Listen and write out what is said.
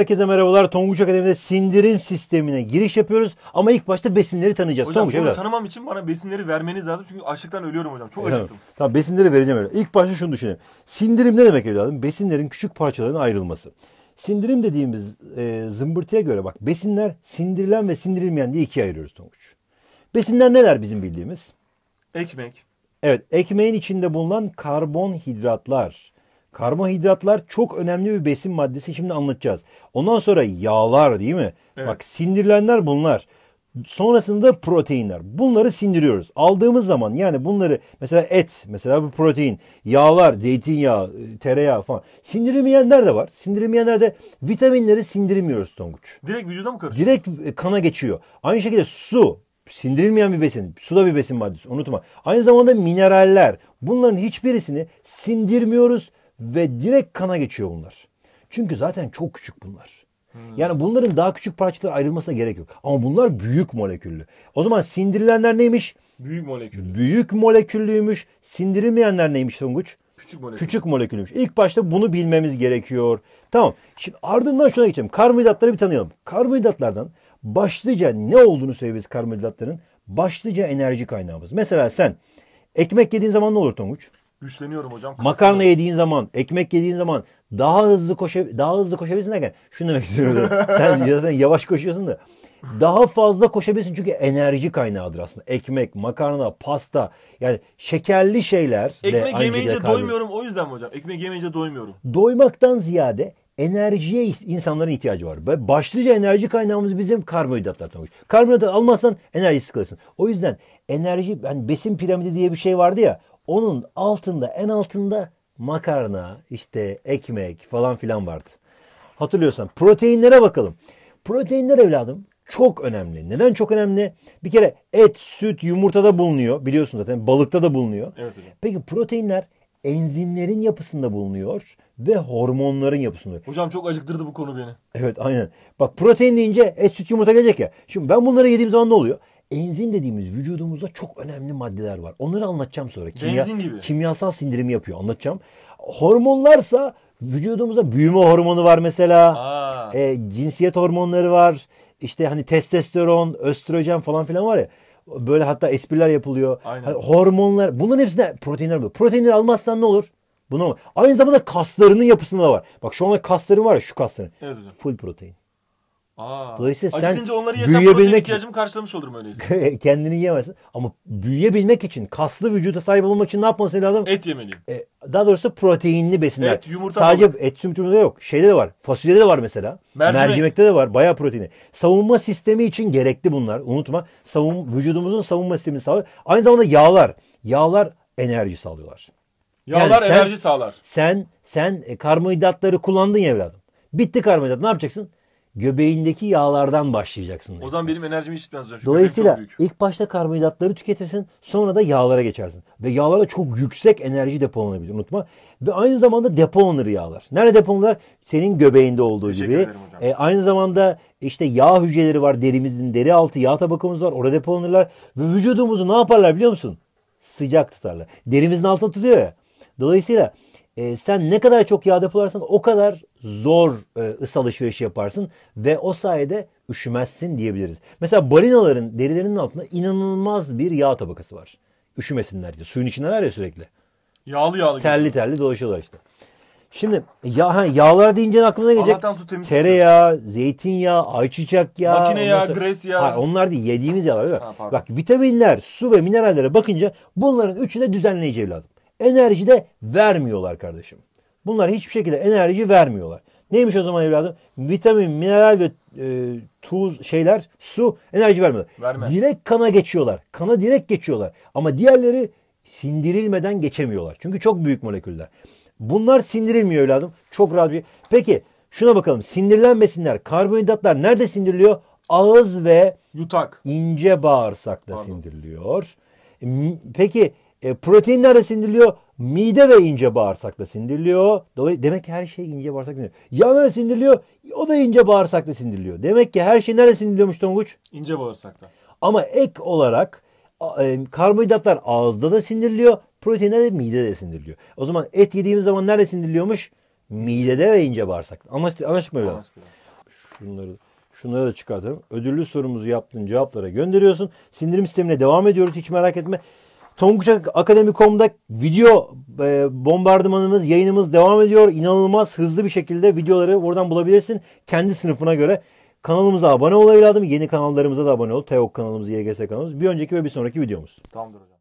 Herkese merhabalar. Tonguç Akademi'de sindirim sistemine giriş yapıyoruz. Ama ilk başta besinleri tanıyacağız. Hocam Tonguç, bunu tanımam için bana besinleri vermeniz lazım. Çünkü açlıktan ölüyorum hocam. Çok Efendim, acıktım. Tamam besinleri vereceğim evlat. İlk başta şunu düşünelim. Sindirim ne demek evladım? Besinlerin küçük parçalarına ayrılması. Sindirim dediğimiz e, zımbırtıya göre bak besinler sindirilen ve sindirilmeyen diye ikiye ayırıyoruz Tonguç. Besinler neler bizim bildiğimiz? Ekmek. Evet ekmeğin içinde bulunan karbonhidratlar Karbonhidratlar çok önemli bir besin maddesi. Şimdi anlatacağız. Ondan sonra yağlar değil mi? Evet. Bak sindirilenler bunlar. Sonrasında proteinler. Bunları sindiriyoruz. Aldığımız zaman yani bunları mesela et, mesela bu protein, yağlar, zeytinyağı, e, tereyağı falan. Sindirilmeyenler de var. Sindirilmeyenler de vitaminleri sindirmiyoruz Tonguç. Direkt vücuda mı karışıyor? Direkt e, kana geçiyor. Aynı şekilde su sindirilmeyen bir besin. Su da bir besin maddesi unutma. Aynı zamanda mineraller. Bunların hiçbirisini sindirmiyoruz ve direkt kana geçiyor bunlar. Çünkü zaten çok küçük bunlar. Yani bunların daha küçük parçalara ayrılmasına gerek yok. Ama bunlar büyük moleküllü. O zaman sindirilenler neymiş? Büyük moleküllü. Büyük molekülüymüş. Sindirilmeyenler neymiş Songuç? Küçük molekül. Küçük molekülmüş. İlk başta bunu bilmemiz gerekiyor. Tamam. Şimdi ardından şuna geçelim. Karbonhidratları bir tanıyalım. Karbonhidratlardan başlıca ne olduğunu söyleyebiliriz karbonhidratların? Başlıca enerji kaynağımız. Mesela sen ekmek yediğin zaman ne olur Tonguç? Güçleniyorum hocam. Kasım Makarna yediğin zaman, ekmek yediğin zaman daha hızlı koşa daha hızlı koşabilirsin derken şunu demek istiyorum. sen zaten yavaş koşuyorsun da daha fazla koşabilirsin çünkü enerji kaynağıdır aslında. Ekmek, makarna, pasta yani şekerli şeyler. Ekmek yemeyince doymuyorum o yüzden mi hocam? Ekmek yemeyince doymuyorum. Doymaktan ziyade enerjiye insanların ihtiyacı var. başlıca enerji kaynağımız bizim karbonhidratlar. Karbonhidrat almazsan enerji sıkılırsın. O yüzden enerji, yani besin piramidi diye bir şey vardı ya. Onun altında en altında makarna, işte ekmek falan filan vardı. Hatırlıyorsan proteinlere bakalım. Proteinler evladım çok önemli. Neden çok önemli? Bir kere et, süt, yumurtada bulunuyor. Biliyorsun zaten balıkta da bulunuyor. Evet hocam. Peki proteinler enzimlerin yapısında bulunuyor ve hormonların yapısında. Hocam çok acıktırdı bu konu beni. Evet aynen. Bak protein deyince et, süt, yumurta gelecek ya. Şimdi ben bunları yediğim zaman ne oluyor? enzim dediğimiz vücudumuzda çok önemli maddeler var. Onları anlatacağım sonra. Kimya, Benzin gibi. Kimyasal sindirimi yapıyor. Anlatacağım. Hormonlarsa vücudumuzda büyüme hormonu var mesela. E, cinsiyet hormonları var. İşte hani testosteron, östrojen falan filan var ya. Böyle hatta espriler yapılıyor. Aynen. Hani hormonlar. Bunların hepsine proteinler var. Proteinleri almazsan ne olur? Buna Aynı zamanda kaslarının yapısında da var. Bak şu anda kasların var ya şu kasların. Evet hocam. Full protein. Aa, Dolayısıyla sen onları büyüyebilmek ihtiyacımı karşılamış olurum öyleyse. E, kendini yiyemezsin. Ama büyüyebilmek için, kaslı vücuda sahip olmak için ne yapması lazım? Et yemeliyim. E, daha doğrusu proteinli besinler. Et, yumurta Sadece balık. et yumurta yok. Şeyde de var. Fasulyede de var mesela. Mercimek. Mercimekte de var. Bayağı proteini. Savunma sistemi için gerekli bunlar. Unutma. Savun, vücudumuzun savunma sistemini sağlıyor. Aynı zamanda yağlar. Yağlar enerji sağlıyorlar. Yağlar yani enerji sağlar. Sen sen e, karbohidratları kullandın ya evladım. Bitti karbonhidrat. Ne yapacaksın? göbeğindeki yağlardan başlayacaksın. O zaman benim enerjimi hiç bitmez. Dolayısıyla ilk başta karbonhidratları tüketirsin sonra da yağlara geçersin. Ve yağlarda çok yüksek enerji depolanabilir unutma. Ve aynı zamanda depolanır yağlar. Nerede depolanır? Senin göbeğinde olduğu Teşekkür gibi. E, aynı zamanda işte yağ hücreleri var derimizin deri altı yağ tabakamız var orada depolanırlar. Ve vücudumuzu ne yaparlar biliyor musun? Sıcak tutarlar. Derimizin altına tutuyor ya. Dolayısıyla e, sen ne kadar çok yağ depolarsan o kadar zor e, ısı alışverişi yaparsın ve o sayede üşümezsin diyebiliriz. Mesela balinaların derilerinin altında inanılmaz bir yağ tabakası var. Üşümesinler diye. Suyun içindeler ya sürekli. Yağlı yağlı. Terli kesin. terli dolaşıyorlar işte. Şimdi ya, ha, yağlar deyince aklımıza gelecek. su temiz. Tereyağı, zeytinyağı, ayçiçek yağı. Makine yağı, sonra, gres yağı. Hayır, onlar değil yediğimiz yağlar. ha, Bak vitaminler, su ve minerallere bakınca bunların üçü de düzenleyici evladım. Enerji de vermiyorlar kardeşim. Bunlar hiçbir şekilde enerji vermiyorlar. Neymiş o zaman evladım? Vitamin, mineral ve e, tuz şeyler, su enerji vermiyorlar. Vermez. Direkt kana geçiyorlar. Kana direkt geçiyorlar. Ama diğerleri sindirilmeden geçemiyorlar. Çünkü çok büyük moleküller. Bunlar sindirilmiyor evladım. Çok rahat bir. Peki şuna bakalım. Sindirilen besinler, karbonhidratlar nerede sindiriliyor? Ağız ve yutak. ince bağırsakta Pardon. sindiriliyor. Peki e, protein nerede sindiriliyor? mide ve ince bağırsakla sindiriliyor. Demek ki her şey ince bağırsakla sindiriliyor. Yağ nerede sindiriliyor? O da ince bağırsakla sindiriliyor. Demek ki her şey nerede sindiriliyormuş Tonguç? İnce bağırsakta. Ama ek olarak e, karbonhidratlar ağızda da sindiriliyor. Proteinler de mide de sindiriliyor. O zaman et yediğimiz zaman nerede sindiriliyormuş? Midede ve ince bağırsakta. Anlaştık, anlaştık Anlaştık. Şunları şunları da çıkartalım. Ödüllü sorumuzu yaptığın cevaplara gönderiyorsun. Sindirim sistemine devam ediyoruz hiç merak etme. Tonguç Akademi.com'da video e, bombardımanımız, yayınımız devam ediyor. İnanılmaz hızlı bir şekilde videoları oradan bulabilirsin. Kendi sınıfına göre kanalımıza abone ol evladım. Yeni kanallarımıza da abone ol. Teok kanalımız, YGS kanalımız. Bir önceki ve bir sonraki videomuz. Tamamdır hocam.